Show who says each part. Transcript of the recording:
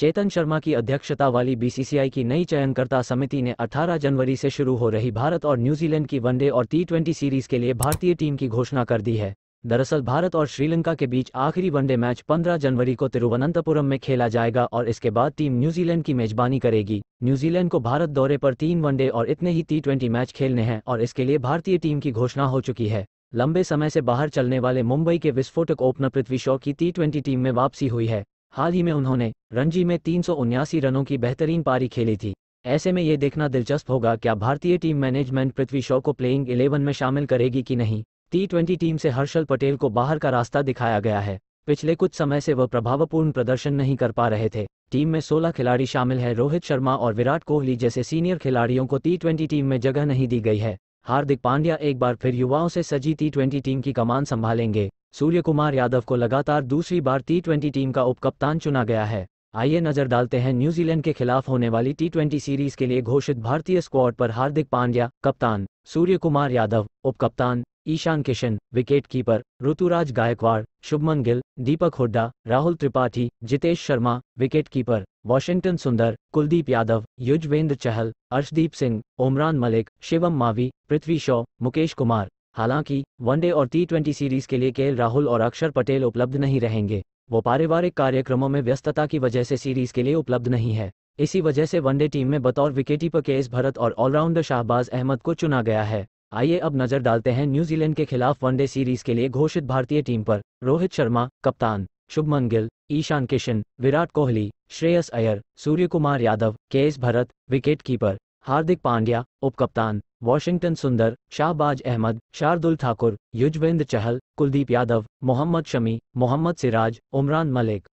Speaker 1: चेतन शर्मा की अध्यक्षता वाली बीसीसीआई की नई चयनकर्ता समिति ने 18 जनवरी से शुरू हो रही भारत और न्यूजीलैंड की वनडे और टी सीरीज के लिए भारतीय टीम की घोषणा कर दी है दरअसल भारत और श्रीलंका के बीच आखिरी वनडे मैच 15 जनवरी को तिरुवनंतपुरम में खेला जाएगा और इसके बाद टीम न्यूजीलैंड की मेजबानी करेगी न्यूजीलैंड को भारत दौरे पर तीन वनडे और इतने ही टी मैच खेलने हैं और इसके लिए भारतीय टीम की घोषणा हो चुकी है लंबे समय से बाहर चलने वाले मुंबई के विस्फोटक ओपनर पृथ्वी शॉ की टी टीम में वापसी हुई है हाल ही में उन्होंने रणजी में तीन रनों की बेहतरीन पारी खेली थी ऐसे में ये देखना दिलचस्प होगा क्या भारतीय टीम मैनेजमेंट पृथ्वी शॉ को प्लेइंग इलेवन में शामिल करेगी कि नहीं टी ट्वेंटी टीम से हर्षल पटेल को बाहर का रास्ता दिखाया गया है पिछले कुछ समय से वह प्रभावपूर्ण प्रदर्शन नहीं कर पा रहे थे टीम में 16 खिलाड़ी शामिल है रोहित शर्मा और विराट कोहली जैसे सीनियर खिलाड़ियों को टी टीम में जगह नहीं दी गई है हार्दिक पांड्या एक बार फिर युवाओं से सजी टी ट्वेंटी टीम की कमान संभालेंगे सूर्य कुमार यादव को लगातार दूसरी बार टी ट्वेंटी टीम का उपकप्तान चुना गया है आइए नजर डालते हैं न्यूजीलैंड के खिलाफ होने वाली टी ट्वेंटी सीरीज के लिए घोषित भारतीय स्क्वाड पर हार्दिक पांड्या कप्तान सूर्य कुमार यादव उपकप्तान Ishan Kishan wicketkeeper Ruturaj Gaikwad Shubman Gill Deepak Hooda Rahul Tripathi Jitesh Sharma wicketkeeper Washington Sundar Kuldeep Yadav Yuzvendra चहल अर्शदीप सिंह ओमरान मलिक शिवम मावी पृथ्वी शॉ मुकेश कुमार हालांकि वनडे और टी ट्वेंटी सीरीज के लिए केएल राहुल और अक्षर पटेल उपलब्ध नहीं रहेंगे वो पारिवारिक कार्यक्रमों में व्यस्तता की वजह से सीरीज के लिए उपलब्ध नहीं है इसी वजह से वनडे टीम में बतौर विकेटीपर के एस भरत और ऑलराउंडर शाहबाज अहमद को चुना गया है आइए अब नजर डालते हैं न्यूजीलैंड के खिलाफ वनडे सीरीज के लिए घोषित भारतीय टीम पर रोहित शर्मा कप्तान शुभमन गिल ईशान किशन विराट कोहली श्रेयस अयर सूर्य Kumar Yadav K S Bharat wicket keeper Hardik Pandya उप कप्तान वॉशिंगटन सुंदर शाहबाज अहमद शार्दुल ठाकुर युजवेंद्र चहल कुलदीप यादव मोहम्मद शमी मोहम्मद सिराज उमरान मलिक